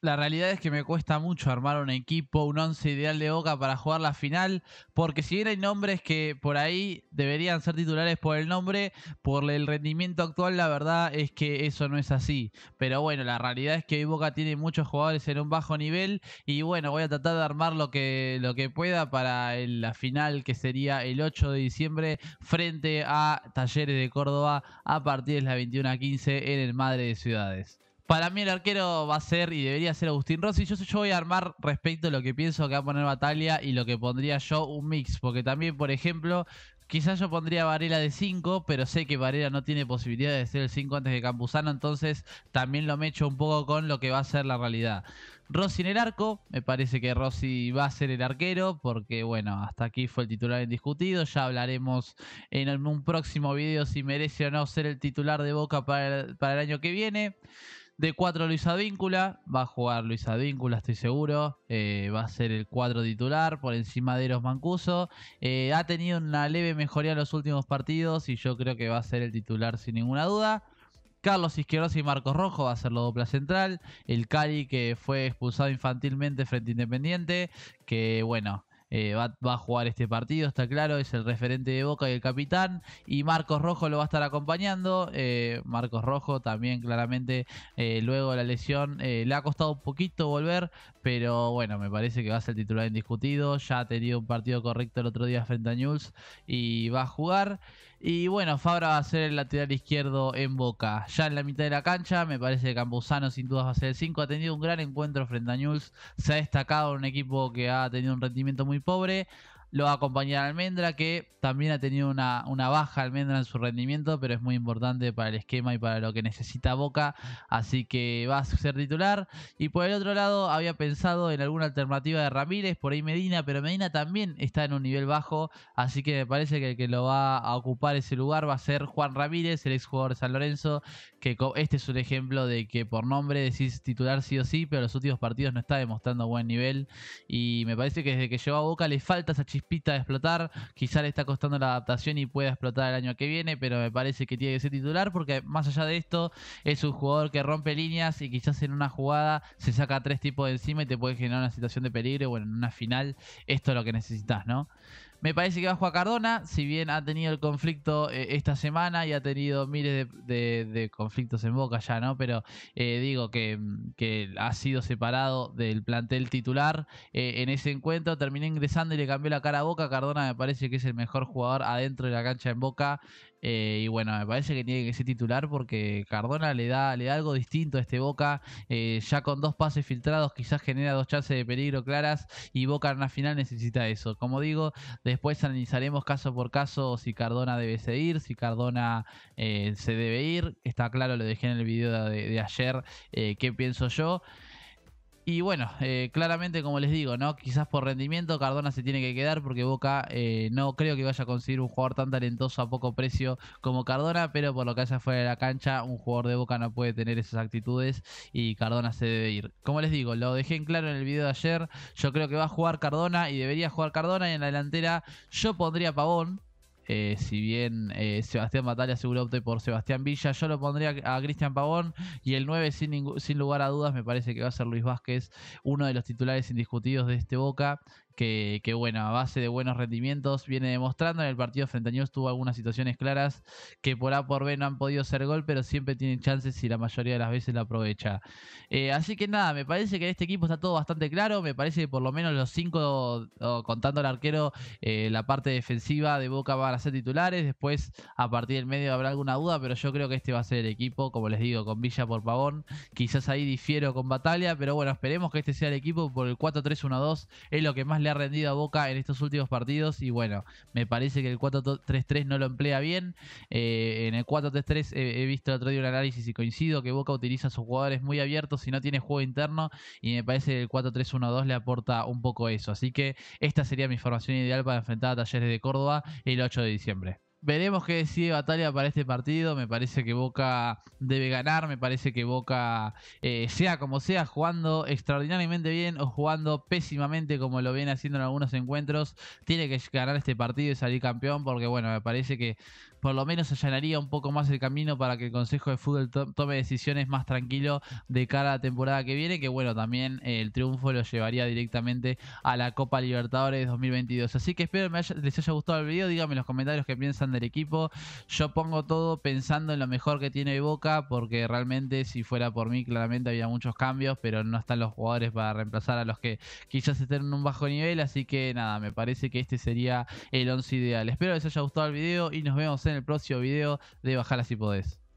La realidad es que me cuesta mucho armar un equipo, un once ideal de Boca para jugar la final, porque si bien hay nombres que por ahí deberían ser titulares por el nombre, por el rendimiento actual, la verdad es que eso no es así. Pero bueno, la realidad es que hoy Boca tiene muchos jugadores en un bajo nivel y bueno, voy a tratar de armar lo que, lo que pueda para la final que sería el 8 de diciembre frente a Talleres de Córdoba a partir de las 21.15 en el Madre de Ciudades. Para mí el arquero va a ser y debería ser Agustín Rossi. Yo, yo voy a armar respecto a lo que pienso que va a poner Batalla y lo que pondría yo un mix. Porque también, por ejemplo, quizás yo pondría Varela de 5, pero sé que Varela no tiene posibilidad de ser el 5 antes de Campuzano. Entonces también lo mecho un poco con lo que va a ser la realidad. Rossi en el arco, me parece que Rossi va a ser el arquero, porque bueno, hasta aquí fue el titular indiscutido. Ya hablaremos en un próximo video si merece o no ser el titular de Boca para para el año que viene. De 4 Luis Advíncula, va a jugar Luis Advíncula, estoy seguro. Eh, va a ser el 4 titular por encima de Eros Mancuso. Eh, ha tenido una leve mejoría en los últimos partidos y yo creo que va a ser el titular sin ninguna duda. Carlos Izquierdo y Marcos Rojo va a ser la dupla central. El Cali que fue expulsado infantilmente frente a Independiente, que bueno, eh, va, a jugar este partido, está claro, es el referente de Boca y el capitán. Y Marcos Rojo lo va a estar acompañando. Eh, Marcos Rojo también claramente eh, luego de la lesión le ha costado un poquito volver, pero bueno, me parece que va a ser titular indiscutido. Ya ha tenido un partido correcto el otro día frente a News y va a jugar. Y bueno, Fabra va a ser el lateral izquierdo en Boca. Ya en la mitad de la cancha, me parece que Campuzano sin dudas va a ser el 5. Ha tenido un gran encuentro frente a Newell's. Se ha destacado en un equipo que ha tenido un rendimiento muy pobre. Lo va a acompañar Almendra, que también ha tenido una, una, baja Almendra en su rendimiento, pero es muy importante para el esquema y para lo que necesita Boca, así que va a ser titular. Y por el otro lado, había pensado en alguna alternativa de Ramírez, por ahí Medina, pero Medina también está en un nivel bajo, así que me parece que el que lo va a ocupar ese lugar va a ser Juan Ramírez, el exjugador de San Lorenzo, que este es un ejemplo de que por nombre decís titular sí o sí, pero los últimos partidos no está demostrando buen nivel, y me parece que desde que lleva a Boca le falta esa pita de explotar. Quizá le está costando la adaptación y pueda explotar el año que viene, pero me parece que tiene que ser titular porque más allá de esto es un jugador que rompe líneas y quizás en una jugada se saca tres tipos de encima y te puede generar una situación de peligro. Bueno, en una final esto es lo que necesitas, ¿no? Me parece que va a Cardona, si bien ha tenido el conflicto eh, esta semana y ha tenido miles de, conflictos en boca ya, ¿no? Pero eh, digo que, que, ha sido separado del plantel titular eh, en ese encuentro. Terminé ingresando y le cambió la cara a boca. Cardona me parece que es el mejor jugador adentro de la cancha en boca. Eh, y bueno, me parece que tiene que ser titular porque Cardona le da, le da algo distinto a este Boca. Eh, ya con dos pases filtrados, quizás genera dos chances de peligro claras. Y Boca en la final necesita eso. Como digo, después analizaremos caso por caso si Cardona debe seguir, si Cardona eh, se debe ir. Está claro, lo dejé en el video de ayer, qué pienso yo. Y bueno, eh, claramente como les digo, ¿no? Quizás por rendimiento Cardona se tiene que quedar porque Boca eh, no creo que vaya a conseguir un jugador tan talentoso a poco precio como Cardona, pero por lo que haya fuera de la cancha, un jugador de Boca no puede tener esas actitudes y Cardona se debe ir. Como les digo, lo dejé en claro en el video de ayer, yo creo que va a jugar Cardona y debería jugar Cardona y en la delantera yo pondría Pavón, eh, si bien eh, Sebastián Batalla seguro opte por Sebastián Villa, yo lo pondría a Cristian Pavón y el 9 sin, lugar a dudas me parece que va a ser Luis Vázquez, uno de los titulares indiscutidos de este Boca, que, bueno, a base de buenos rendimientos viene demostrando. En el partido frente a News tuvo algunas situaciones claras que por A por B no han podido ser gol, pero siempre tienen chances y la mayoría de las veces la aprovecha. Eh, así que nada, me parece que en este equipo está todo bastante claro. Me parece que por lo menos los 5 contando al arquero, la parte defensiva de Boca va a a ser titulares. Después, a partir del medio, habrá alguna duda, pero yo creo que este va a ser el equipo, como les digo, con Villa por Pavón. Quizás ahí difiero con Batalla, pero bueno, esperemos que este sea el equipo por el 4-3-1-2. Es lo que más le ha rendido a Boca en estos últimos partidos. Y bueno, me parece que el 4-3-3 no lo emplea bien. Eh, en el 4-3-3 he, visto otro día un análisis y coincido que Boca utiliza sus jugadores muy abiertos y no tiene juego interno. Y me parece que el 4-3-1-2 le aporta un poco eso. Así que esta sería mi formación ideal para enfrentar a Talleres de Córdoba el 8 de diciembre. Veremos qué decide Batalla para este partido. Me parece que Boca debe ganar. Me parece que Boca, eh, sea como sea, jugando extraordinariamente bien o jugando pésimamente como lo viene haciendo en algunos encuentros, tiene que ganar este partido y salir campeón. Porque, bueno, me parece que por lo menos allanaría un poco más el camino para que el Consejo de Fútbol tome decisiones más tranquilo de cara a la temporada que viene. Que, bueno, también eh, el triunfo lo llevaría directamente a la Copa Libertadores 2022. Así que espero que les haya gustado el video. Díganme en los comentarios qué piensan del equipo. Yo pongo todo pensando en lo mejor que tiene Boca, porque realmente si fuera por mí, claramente había muchos cambios, pero no están los jugadores para reemplazar a los que quizás estén en un bajo nivel. Así que nada, me parece que este sería el 11 ideal. Espero les haya gustado el video y nos vemos en el próximo video de Bajala si podés.